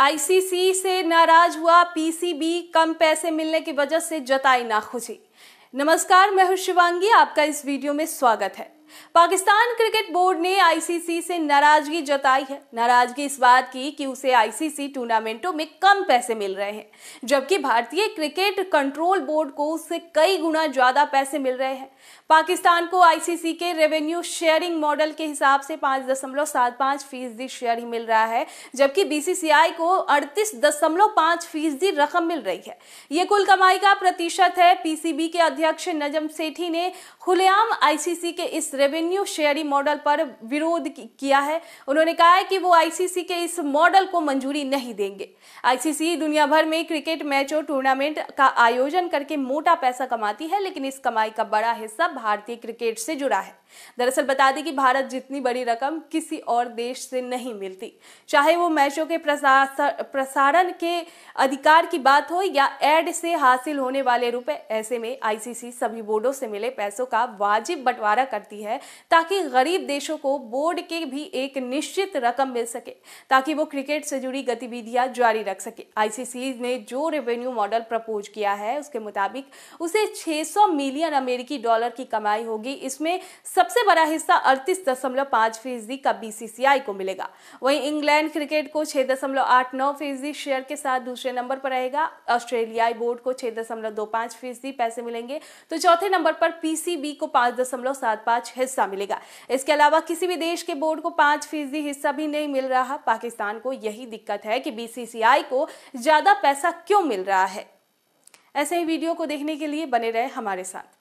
ICC से नाराज हुआ पीसीबी कम पैसे मिलने की वजह से जताई नाखुशी नमस्कार मैं हूं शिवांगी आपका इस वीडियो में स्वागत है पाकिस्तान क्रिकेट बोर्ड ने आईसीसी से नाराजगी जताई है नाराजगी इस बात की कि उसे आईसीसी टूर्नामेंटों में कम पैसे मिल रहे हैं जबकि भारतीय क्रिकेट कंट्रोल बोर्ड को उससे कई गुना ज्यादा पैसे मिल रहे हैं पाकिस्तान को आईसीसी के रेवेन्यू शेयरिंग मॉडल के हिसाब से पांच दशमलव सात पांच फीसदी शेयर ही मिल रहा है जबकि बीसीसीआई को अड़तीस दशमलव पांच फीसदी रकम मिल रही है ये कुल कमाई का प्रतिशत है पीसीबी के अध्यक्ष नजम सेठी ने खुलेआम आईसीसी के इस रेवेन्यू शेयरिंग मॉडल पर विरोध किया है उन्होंने कहा है कि वो आईसीसी के इस मॉडल को मंजूरी नहीं देंगे आईसीसी दुनिया भर में क्रिकेट मैचों टूर्नामेंट का आयोजन करके मोटा पैसा कमाती है लेकिन इस कमाई का बड़ा हिस्सा भारतीय क्रिकेट से जुड़ा है दरअसल बता दें कि भारत जितनी बड़ी रकम किसी और देश से नहीं मिलती चाहे वो मैचों के प्रसारण के अधिकार की बात हो या एड से हासिल होने वाले रुपए ऐसे में आईसीसी सभी बोर्डों से मिले पैसों का वाजिब बंटवारा करती है है ताकि गरीब देशों को बोर्ड के भी एक निश्चित रकम मिल सके ताकि वो क्रिकेट से जुड़ी गतिविधियां जारी रख सके आईसीसी ने जो रेवेन्यू मॉडल प्रपोज किया है उसके मुताबिक उसे 600 मिलियन अमेरिकी डॉलर की कमाई होगी इसमें सबसे बड़ा हिस्सा अड़तीस दशमलव पांच फीसदी का बीसीसीआई को मिलेगा वहीं इंग्लैंड क्रिकेट को छह दशमलव आठ नौ फीसदी शेयर के साथ दूसरे नंबर पर रहेगा ऑस्ट्रेलियाई बोर्ड को छह दशमलव दो पांच फीसदी पैसे मिलेंगे तो चौथे नंबर पर पीसीबी को पांच दशमलव सात पाँच हिस्सा मिलेगा इसके अलावा किसी भी देश के बोर्ड को पांच फीसदी हिस्सा भी नहीं मिल रहा पाकिस्तान को यही दिक्कत है कि बीसीसीआई को ज्यादा पैसा क्यों मिल रहा है ऐसे ही वीडियो को देखने के लिए बने रहे हमारे साथ